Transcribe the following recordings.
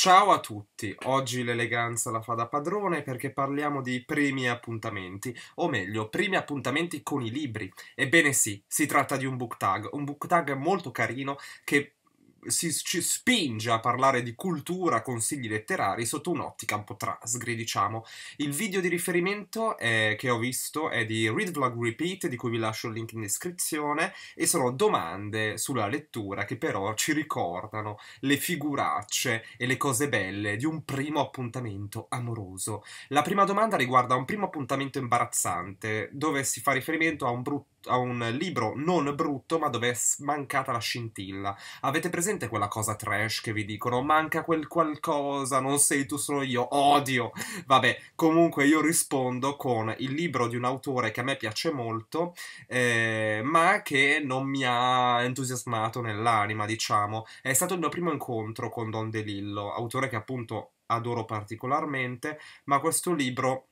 Ciao a tutti, oggi l'eleganza la fa da padrone perché parliamo di primi appuntamenti, o meglio, primi appuntamenti con i libri. Ebbene sì, si tratta di un book tag, un book tag molto carino che si ci spinge a parlare di cultura, consigli letterari sotto un'ottica un po' trasgri, diciamo. Il video di riferimento è, eh, che ho visto è di Read Vlog Repeat, di cui vi lascio il link in descrizione, e sono domande sulla lettura che però ci ricordano le figuracce e le cose belle di un primo appuntamento amoroso. La prima domanda riguarda un primo appuntamento imbarazzante, dove si fa riferimento a un brutto a un libro non brutto, ma dove è mancata la scintilla. Avete presente quella cosa trash che vi dicono: manca quel qualcosa, non sei tu, sono io, odio. Vabbè, comunque io rispondo con il libro di un autore che a me piace molto, eh, ma che non mi ha entusiasmato nell'anima, diciamo. È stato il mio primo incontro con Don DeLillo, autore che appunto adoro particolarmente, ma questo libro.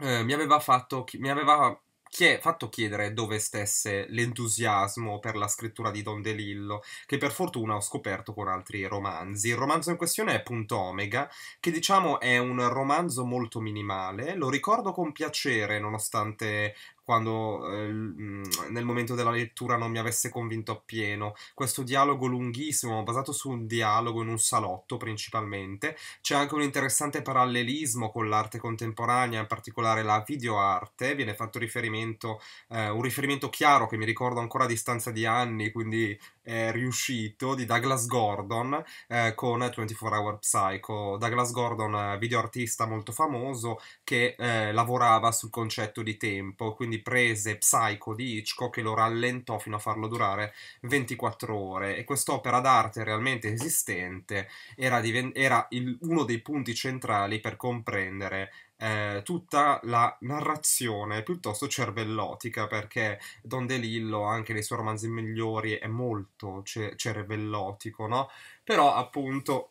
Eh, mi aveva fatto, mi aveva è fatto chiedere dove stesse l'entusiasmo per la scrittura di Don DeLillo, che per fortuna ho scoperto con altri romanzi. Il romanzo in questione è Punto Omega, che diciamo è un romanzo molto minimale, lo ricordo con piacere nonostante quando eh, mm, nel momento della lettura non mi avesse convinto appieno. Questo dialogo lunghissimo, basato su un dialogo in un salotto principalmente, c'è anche un interessante parallelismo con l'arte contemporanea, in particolare la videoarte, viene fatto riferimento, eh, un riferimento chiaro che mi ricordo ancora a distanza di anni, quindi eh, riuscito di Douglas Gordon eh, con 24 Hour Psycho. Douglas Gordon, eh, videoartista molto famoso che eh, lavorava sul concetto di tempo, quindi prese Psycho di Hitchcock e lo rallentò fino a farlo durare 24 ore e quest'opera d'arte realmente esistente era, diven- era il, uno dei punti centrali per comprendere eh, tutta la narrazione piuttosto cervellotica, perché Don DeLillo, anche nei suoi romanzi migliori, è molto ce- cervellotico, no? Però appunto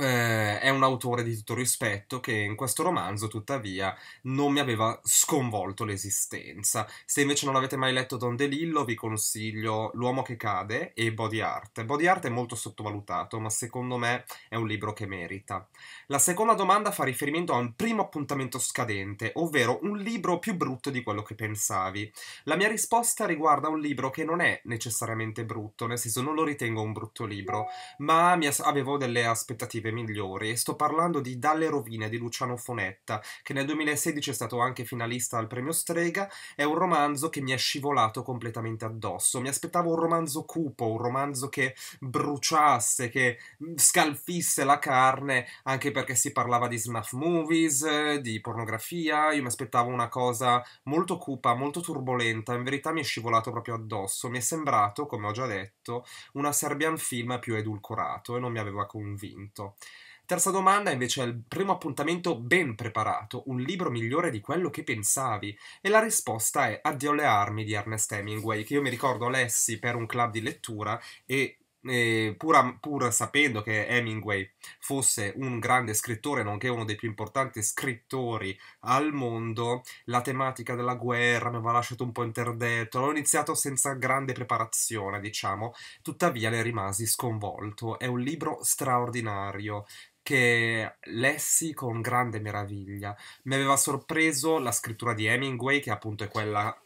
eh, è un autore di tutto rispetto che in questo romanzo, tuttavia, non mi aveva sconvolto l'esistenza. Se invece non avete mai letto Don DeLillo, vi consiglio L'uomo che cade e Body Art. Body Art è molto sottovalutato, ma secondo me è un libro che merita. La seconda domanda fa riferimento a un primo appuntamento scadente, ovvero un libro più brutto di quello che pensavi. La mia risposta riguarda un libro che non è necessariamente brutto, nel senso non lo ritengo un brutto libro, ma avevo delle aspettative dei migliori e sto parlando di Dalle rovine di Luciano Fonetta, che nel 2016 è stato anche finalista al premio Strega, è un romanzo che mi è scivolato completamente addosso. Mi aspettavo un romanzo cupo, un romanzo che bruciasse, che mm, scalfisse la carne, anche perché si parlava di snuff movies, di pornografia, io mi aspettavo una cosa molto cupa, molto turbolenta, in verità mi è scivolato proprio addosso, mi è sembrato, come ho già detto, una Serbian film più edulcorato e non mi aveva convinto. Terza domanda invece è il primo appuntamento ben preparato, un libro migliore di quello che pensavi? E la risposta è Addio alle armi di Ernest Hemingway, che io mi ricordo lessi per un club di lettura e eh, pur, pur, sapendo che Hemingway fosse un grande scrittore, nonché uno dei più importanti scrittori al mondo, la tematica della guerra mi aveva lasciato un po' interdetto. L'ho iniziato senza grande preparazione, diciamo, tuttavia ne rimasi sconvolto. È un libro straordinario che lessi con grande meraviglia. Mi aveva sorpreso la scrittura di Hemingway, che appunto è quella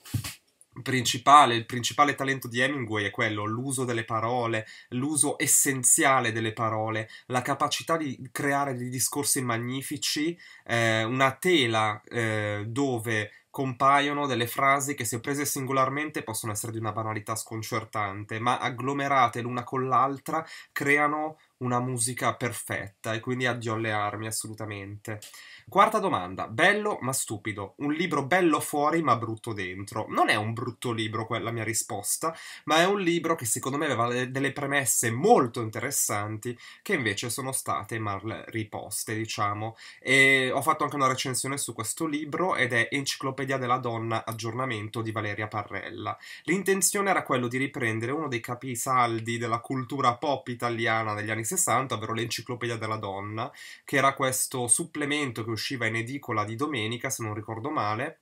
principale, il principale talento di Hemingway è quello, l'uso delle parole, l'uso essenziale delle parole, la capacità di creare dei discorsi magnifici, eh, una tela eh, dove compaiono delle frasi che se prese singolarmente possono essere di una banalità sconcertante, ma agglomerate l'una con l'altra creano una musica perfetta e quindi addio alle armi assolutamente. Quarta domanda, bello ma stupido, un libro bello fuori ma brutto dentro. Non è un brutto libro quella mia risposta, ma è un libro che secondo me aveva delle premesse molto interessanti che invece sono state mal riposte, diciamo. E ho fatto anche una recensione su questo libro ed è Enciclopedia della donna, aggiornamento di Valeria Parrella. L'intenzione era quello di riprendere uno dei capisaldi della cultura pop italiana degli anni 60, ovvero l'Enciclopedia della donna, che era questo supplemento che usciva in edicola di domenica, se non ricordo male,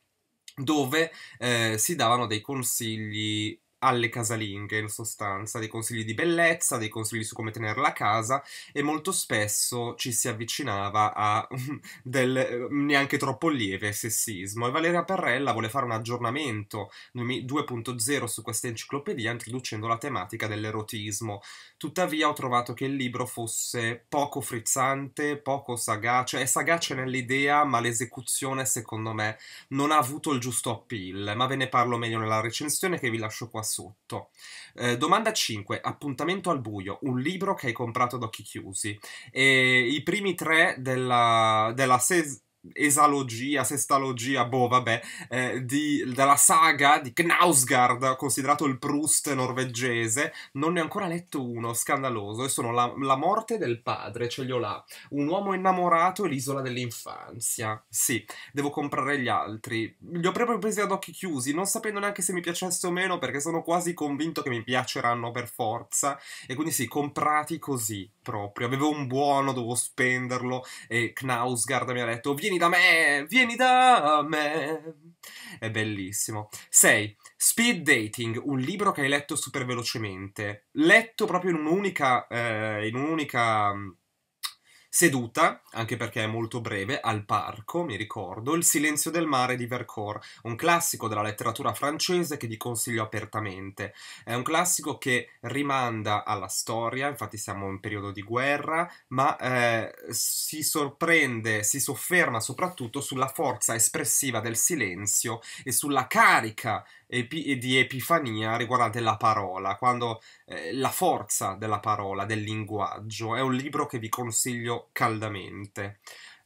dove eh, si davano dei consigli alle casalinghe, in sostanza, dei consigli di bellezza, dei consigli su come tenere la casa e molto spesso ci si avvicinava a del eh, neanche troppo lieve sessismo. E Valeria Perrella vuole fare un aggiornamento 2.0 su questa enciclopedia introducendo la tematica dell'erotismo. Tuttavia ho trovato che il libro fosse poco frizzante, poco sagace, è sagace nell'idea ma l'esecuzione secondo me non ha avuto il giusto appeal, ma ve ne parlo meglio nella recensione che vi lascio qua sotto. Eh, domanda 5. Appuntamento al buio. Un libro che hai comprato ad occhi chiusi. E I primi tre della, della ses- esalogia, sestalogia, boh, vabbè, eh, di, della saga di Knausgard, considerato il Proust norvegese, non ne ho ancora letto uno, scandaloso, e sono la, la morte del padre, ce li ho là, un uomo innamorato e l'isola dell'infanzia, sì, devo comprare gli altri, li ho proprio presi ad occhi chiusi, non sapendo neanche se mi piacesse o meno, perché sono quasi convinto che mi piaceranno per forza, e quindi sì, comprati così, proprio, avevo un buono, dovevo spenderlo, e Knausgard mi ha detto, vieni vieni da me, vieni da me. È bellissimo. 6. Speed Dating, un libro che hai letto super velocemente. Letto proprio in un'unica... Eh, in un'unica mm, Seduta, anche perché è molto breve, al parco, mi ricordo, Il silenzio del mare di Vercors, un classico della letteratura francese che vi consiglio apertamente. È un classico che rimanda alla storia, infatti siamo in periodo di guerra, ma eh, si sorprende, si sofferma soprattutto sulla forza espressiva del silenzio e sulla carica epi- di epifania riguardante la parola, quando eh, la forza della parola, del linguaggio. È un libro che vi consiglio caldamente.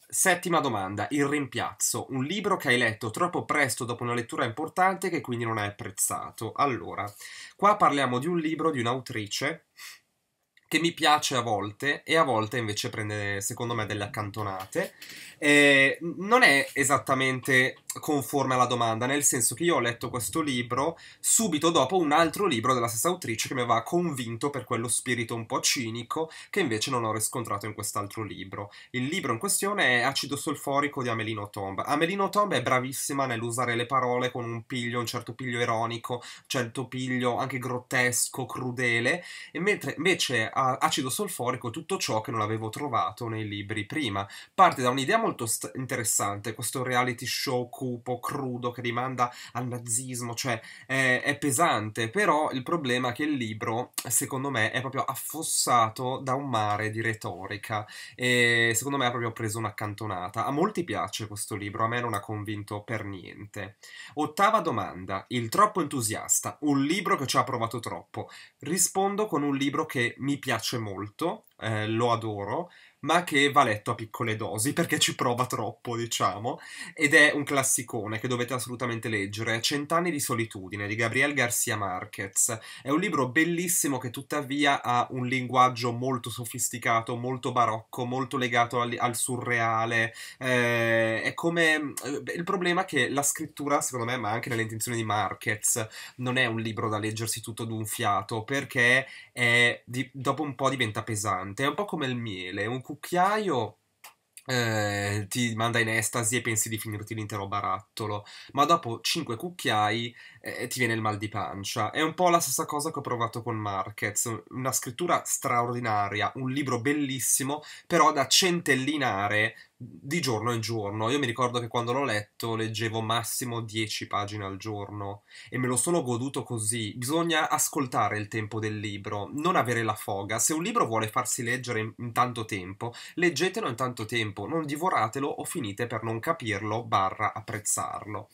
Settima domanda, Il rimpiazzo, un libro che hai letto troppo presto dopo una lettura importante che quindi non hai apprezzato. Allora, qua parliamo di un libro di un'autrice che mi piace a volte e a volte invece prende secondo me delle accantonate. Eh, non è esattamente conforme alla domanda, nel senso che io ho letto questo libro subito dopo un altro libro della stessa autrice che mi aveva convinto per quello spirito un po' cinico che invece non ho riscontrato in quest'altro libro. Il libro in questione è Acido solforico di Amelino Tomb. Amelino Tomb è bravissima nell'usare le parole con un piglio, un certo piglio ironico, un certo piglio anche grottesco, crudele, e mentre invece acido solforico, tutto ciò che non avevo trovato nei libri prima. Parte da un'idea molto st- interessante, questo reality show cupo, crudo, che rimanda al nazismo, cioè è, è pesante, però il problema è che il libro, secondo me, è proprio affossato da un mare di retorica e secondo me ha proprio preso una cantonata. A molti piace questo libro, a me non ha convinto per niente. Ottava domanda, il troppo entusiasta, un libro che ci ha provato troppo. Rispondo con un libro che mi piace piace molto, eh, lo adoro ma che va letto a piccole dosi perché ci prova troppo, diciamo, ed è un classicone che dovete assolutamente leggere, Cent'anni di solitudine di Gabriel Garcia Marquez. È un libro bellissimo che tuttavia ha un linguaggio molto sofisticato, molto barocco, molto legato al, al surreale. Eh, è come eh, il problema è che la scrittura, secondo me, ma anche nelle intenzioni di Marquez, non è un libro da leggersi tutto d'un fiato perché è, di, dopo un po' diventa pesante, è un po' come il miele, un cucchiaio cucchiaio eh, ti manda in estasi e pensi di finirti l'intero barattolo, ma dopo 5 cucchiai eh, ti viene il mal di pancia. È un po' la stessa cosa che ho provato con Marquez, una scrittura straordinaria, un libro bellissimo, però da centellinare di giorno in giorno. Io mi ricordo che quando l'ho letto leggevo massimo 10 pagine al giorno e me lo sono goduto così. Bisogna ascoltare il tempo del libro, non avere la foga. Se un libro vuole farsi leggere in, in tanto tempo, leggetelo in tanto tempo, non divoratelo o finite per non capirlo barra apprezzarlo.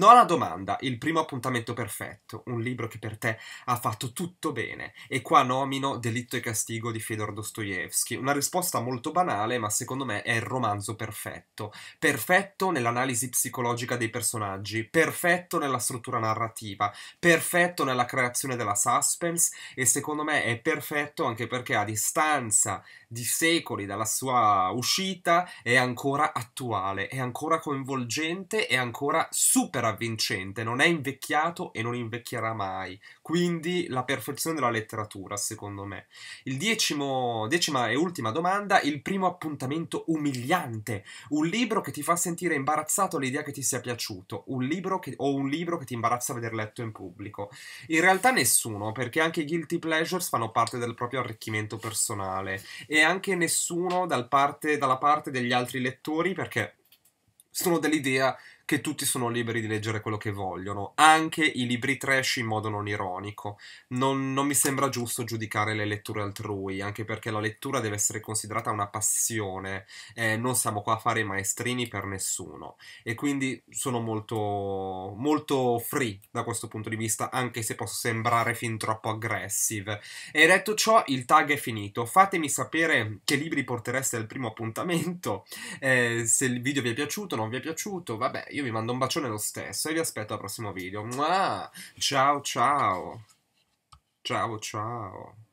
alla domanda, il primo appuntamento Testamento Perfetto, un libro che per te ha fatto tutto bene. E qua nomino Delitto e Castigo di Fedor Dostoevsky. Una risposta molto banale, ma secondo me è il romanzo perfetto. Perfetto nell'analisi psicologica dei personaggi, perfetto nella struttura narrativa, perfetto nella creazione della suspense e secondo me è perfetto anche perché a distanza di secoli dalla sua uscita è ancora attuale, è ancora coinvolgente, è ancora super avvincente, non è invecchiato delicato e non invecchierà mai. Quindi la perfezione della letteratura, secondo me. Il decimo, decima e ultima domanda, il primo appuntamento umiliante. Un libro che ti fa sentire imbarazzato all'idea che ti sia piaciuto. Un libro che, o un libro che ti imbarazza a veder letto in pubblico. In realtà nessuno, perché anche i guilty pleasures fanno parte del proprio arricchimento personale. E anche nessuno dal parte, dalla parte degli altri lettori, perché sono dell'idea che tutti sono liberi di leggere quello che vogliono, anche i libri trash in modo non ironico. Non, non mi sembra giusto giudicare le letture altrui, anche perché la lettura deve essere considerata una passione, eh, non siamo qua a fare i maestrini per nessuno. E quindi sono molto, molto free da questo punto di vista, anche se posso sembrare fin troppo aggressive. E detto ciò, il tag è finito. Fatemi sapere che libri portereste al primo appuntamento, eh, se il video vi è piaciuto, non vi è piaciuto, vabbè io vi mando un bacione lo stesso e vi aspetto al prossimo video. Mua! Ciao ciao! Ciao ciao!